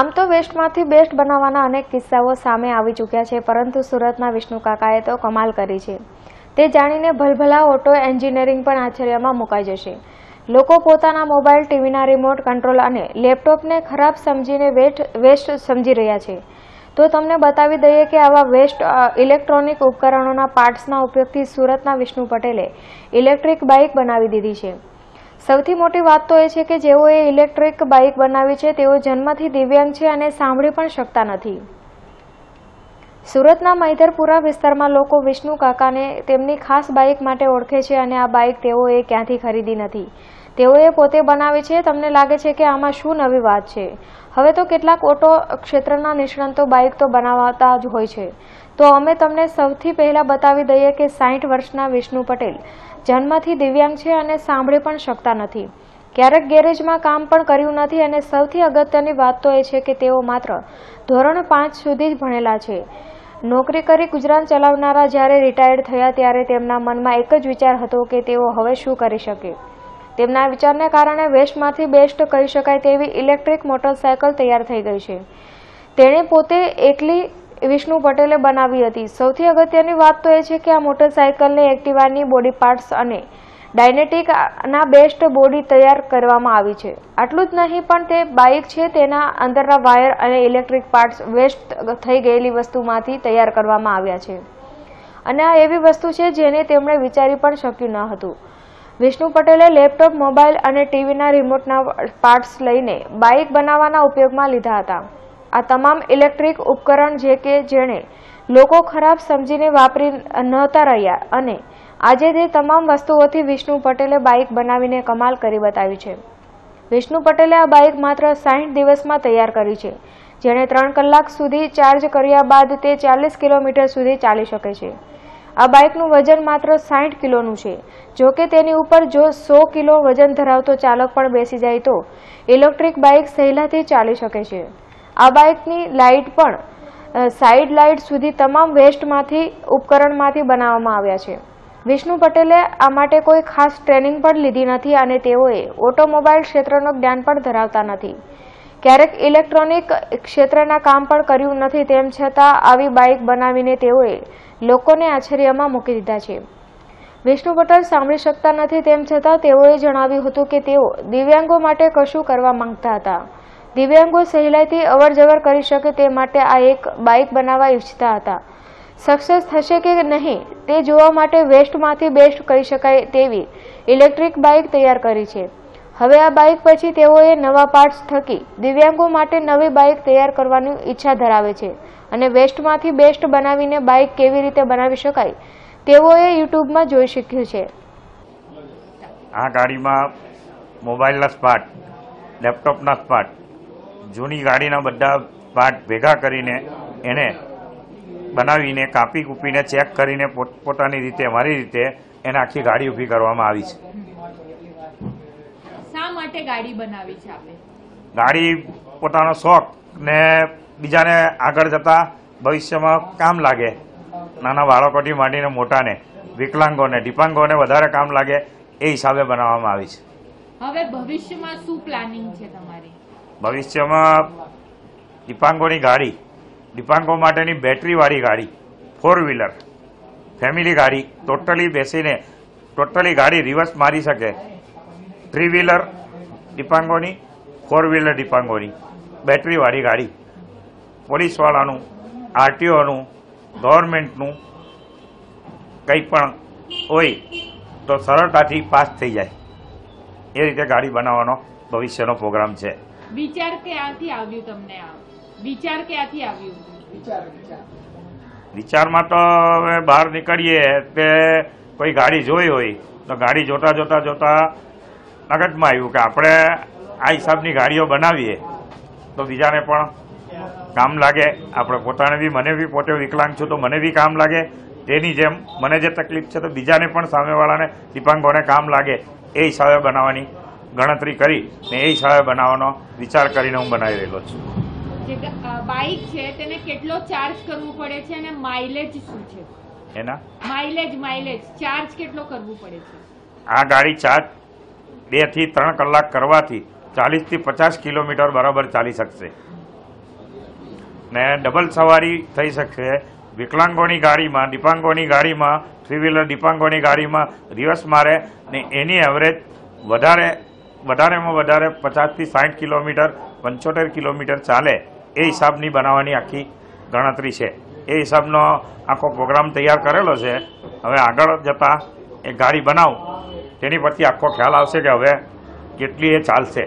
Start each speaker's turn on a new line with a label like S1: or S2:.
S1: આમ તો વેસ્ટમાંથી બેસ્ટ બનાવવાના અનેક કિસ્સાઓ સામે આવી ચૂક્યા છે પરંતુ સુરતના વિષ્ણુકાકાએ તો કમાલ કરી છે તે જાણીને ભલભલા ઓટો એન્જિનિયરિંગ પણ આશ્ચર્યમાં મુકાઈ જશે લોકો પોતાના મોબાઈલ ટીવીના રિમોટ કંટ્રોલ અને લેપટોપને ખરાબ સમજીને વેસ્ટ સમજી રહ્યા છે તો તમને બતાવી દઈએ કે આવા વેસ્ટ ઇલેક્ટ્રોનિક ઉપકરણોના પાર્ટ્સના ઉપયોગથી સુરતના વિષ્ણુ પટેલે ઇલેક્ટ્રિક બાઇક બનાવી દીધી છે સૌથી મોટી વાત તો એ છે કે જેઓએ ઇલેક્ટ્રિક બાઇક બનાવી છે તેઓ જન્મથી દિવ્યાંગ છે અને સાંભળી પણ શકતા નથી સુરતના મૈધરપુરા વિસ્તારમાં લોકો વિષ્ણુ કાકાને તેમની ખાસ બાઇક માટે ઓળખે છે અને આ બાઇક તેઓએ ક્યાંથી ખરીદી નથી તેઓએ પોતે બનાવી છે તમને લાગે છે કે આમાં શું નવી વાત છે હવે તો કેટલાક ઓટો ક્ષેત્રના નિષ્ણાંતો બાઇક તો બનાવતા જ હોય છે તો અમે તમને સૌથી પહેલાં બતાવી દઈએ કે સાઠ વર્ષના વિષ્ણુ પટેલ જન્મથી દિવ્યાંગ છે અને સાંભળી પણ શકતા નથી ક્યારેક ગેરેજમાં કામ પણ કર્યું નથી અને સૌથી અગત્યની વાત તો એ છે કે તેઓ માત્ર ધોરણ પાંચ સુધી જ ભણેલા છે નોકરી કરી ગુજરાન ચલાવનારા જ્યારે રિટાયર્ડ થયા ત્યારે તેમના મનમાં એક જ વિચાર હતો કે તેઓ હવે શું કરી શકે તેમના વિચારને કારણે વેસ્ટમાંથી બેસ્ટ કહી શકાય તેવી ઇલેક્ટ્રિક મોટરસાયકલ તૈયાર થઈ ગઈ છે તેણે પોતે એકલી વિષ્ણુ પટેલે બનાવી હતી સૌથી અગત્યની વાત તો એ છે કે આ મોટરસાયકલને એક્ટિવાની બોડી પાર્ટસ અને ડાયનેટિકના બેસ્ટ બોડી તૈયાર કરવામાં આવી છે આટલું જ નહીં પણ તે બાઇક છે તેના અંદરના વાયર અને ઇલેક્ટ્રિક પાર્ટ્સ વેસ્ટ થઈ ગયેલી વસ્તુમાંથી તૈયાર કરવામાં આવ્યા છે અને આ એવી વસ્તુ છે જેને તેમણે વિચારી પણ શક્યું ન હતું વિષ્ણુ પટેલે લેપટોપ મોબાઈલ અને ટીવીના રિમોટના પાર્ટ્સ લઈને બાઇક બનાવવાના ઉપયોગમાં લીધા હતા આ તમામ ઇલેક્ટ્રિક ઉપકરણ જે કે જેણે લોકો ખરાબ સમજીને વાપરી નહોતા રહ્યા અને આજે તે તમામ વસ્તુઓથી વિષ્ણુ પટેલે બાઇક બનાવીને કમાલ કરી બતાવી છે વિષ્ણુ પટેલે આ બાઇક માત્ર સાઠ દિવસમાં તૈયાર કરી છે જેણે ત્રણ કલાક સુધી ચાર્જ કર્યા બાદ તે ચાલીસ કિલોમીટર સુધી ચાલી શકે છે આ બાઇકનું વજન માત્ર સાઠ કિલોનું છે જો કે તેની ઉપર જો સો કિલો વજન ધરાવતો ચાલક પણ બેસી જાય તો ઇલેક્ટ્રિક બાઇક સહેલાથી ચાલી શકે છે આ બાઇકની લાઇટ પણ સાઇડ લાઇટ સુધી તમામ વેસ્ટમાંથી ઉપકરણમાંથી બનાવવામાં આવ્યા છે વિષ્ણુ પટેલે આ માટે કોઈ ખાસ ટ્રેનિંગ પણ લીધી નથી અને તેઓએ ઓટોમોબાઈલ ક્ષેત્રનું જ્ઞાન પણ ધરાવતા નથી ક્યારેક ઇલેક્ટ્રોનિક ક્ષેત્રના કામ પણ કર્યું નથી તેમ છતાં આવી બાઇક બનાવીને તેઓએ લોકોને આશ્ચર્યમાં મૂકી દીધા છે વિષ્ણુ પટેલ સાંભળી શકતા નથી તેમ છતાં તેઓએ જણાવ્યું હતું કે તેઓ દિવ્યાંગો માટે કશું કરવા માંગતા હતા દિવ્યાંગો સહેલાઈથી અવર કરી શકે તે માટે આ એક બાઇક બનાવવા ઈચ્છતા હતા સક્સેસ થશે કે નહીં તે જોવા માટે વેસ્ટમાંથી બેસ્ટ કરી શકાય તેવી ઇલેક્ટ્રિક બાઇક તૈયાર કરી છે હવે આ બાઇક પછી તેઓએ નવા પાર્ટ્સ થકી દિવ્યાંગો માટે નવી બાઇક તૈયાર કરવાની ઈચ્છા ધરાવે છે અને વેસ્ટમાંથી બેસ્ટ બનાવીને બાઇક કેવી રીતે બનાવી શકાય તેઓએ યુટ્યુબમાં જોઈ શક્યું છે
S2: આ ગાડીમાં મોબાઈલના સ્પાર્ટ લેપટોપના સ્પાર્ટ જૂની ગાડીના બધા પાર્ટ ભેગા કરીને એને બનાવીને કાપી કૂપીને ચેક કરીને પોતાની રીતે મારી રીતે એને આખી ગાડી ઊભી કરવામાં આવી
S1: છે ગાડી બનાવી
S2: ગાડી પોતાનો શોખ ને બીજાને આગળ જતા ભવિષ્યમાં કામ લાગે નાના બાળકોથી માંડીને મોટાને વિકલાંગોને દિપાંગોને વધારે કામ લાગે એ હિસાબે બનાવવામાં આવી છે
S1: હવે ભવિષ્યમાં શું પ્લાનિંગ છે તમારી
S2: ભવિષ્યમાં દિપાંગોની ગાડી દિપાંગો માટેની બેટરીવાળી ગાડી ફોર વ્હીલર ફેમિલી ગાડી ટોટલી બેસીને ટોટલી ગાડી રિવર્સ મારી શકે થ્રી વ્હીલર દીપાંગોની ફોર વ્હીલર દીપાંગોની બેટરીવાળી ગાડી પોલીસવાળાનું આરટીઓનું ગવર્મેન્ટનું કંઈ પણ હોય તો સરળતાથી પાસ થઈ જાય એ રીતે ગાડી બનાવવાનો ભવિષ્યનો પ્રોગ્રામ છે
S1: વિચાર ક્યાંથી આવ્યું તમને આ વિચાર ક્યાંથી આવ્યો વિચાર
S2: વિચારમાં તો હવે બહાર નીકળીએ તે કોઈ ગાડી જોઈ હોય તો ગાડી જોતા જોતા જોતા મગજમાં આવ્યું કે આપણે આ હિસાબની ગાડીઓ બનાવીએ તો બીજાને પણ કામ લાગે આપણે પોતાને બી મને બી પોતે વિકલાંગ છું તો મને બી કામ લાગે તેની જેમ મને જે તકલીફ છે તો બીજાને પણ સામેવાળાને દિપાંગોને કામ લાગે એ હિસાબે બનાવવાની ગણતરી કરી ને એ હિસાબે બનાવવાનો વિચાર કરીને હું બનાવી રહેલો છું
S1: જે બાઇક છે તેને કેટલો ચાર્જ કરવું પડે છે અને માઇલેજ શું છે એના માઇલેજ માઇલેજ ચાર્જ કેટલો કરવું પડે છે
S2: આ ગાડી ચાર્જ બે થી ત્રણ કલાક કરવાથી ચાલીસ થી પચાસ કિલોમીટર બરાબર ચાલી શકશે ને ડબલ સવારી થઈ શકશે વિકલાંગોની ગાડીમાં દીપાંગોની ગાડીમાં થ્રી વ્હીલર દીપાંગોની ગાડીમાં રિવર્સ મારે ને એની એવરેજ વધારે વધારેમાં વધારે પચાસથી સાઠ કિલોમીટર પંચોતેર કિલોમીટર ચાલે એ હિસાબની બનાવવાની આખી ગણતરી છે એ હિસાબનો આખો પ્રોગ્રામ તૈયાર કરેલો છે હવે આગળ જતાં એ ગાડી બનાવું તેની પરથી આખો ખ્યાલ આવશે કે હવે કેટલી એ ચાલશે